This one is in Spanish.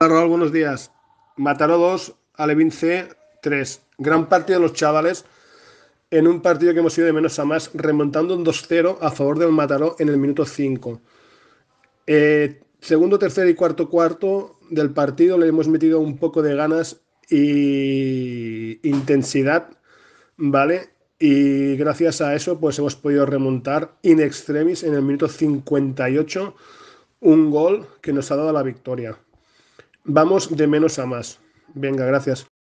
Raúl, buenos días. Mataró 2, Alevín C 3. Gran partido de los chavales en un partido que hemos ido de menos a más, remontando un 2-0 a favor del Mataró en el minuto 5. Eh, segundo, tercer y cuarto cuarto del partido le hemos metido un poco de ganas y intensidad, ¿vale? Y gracias a eso pues hemos podido remontar in extremis en el minuto 58 un gol que nos ha dado la victoria vamos de menos a más. Venga, gracias.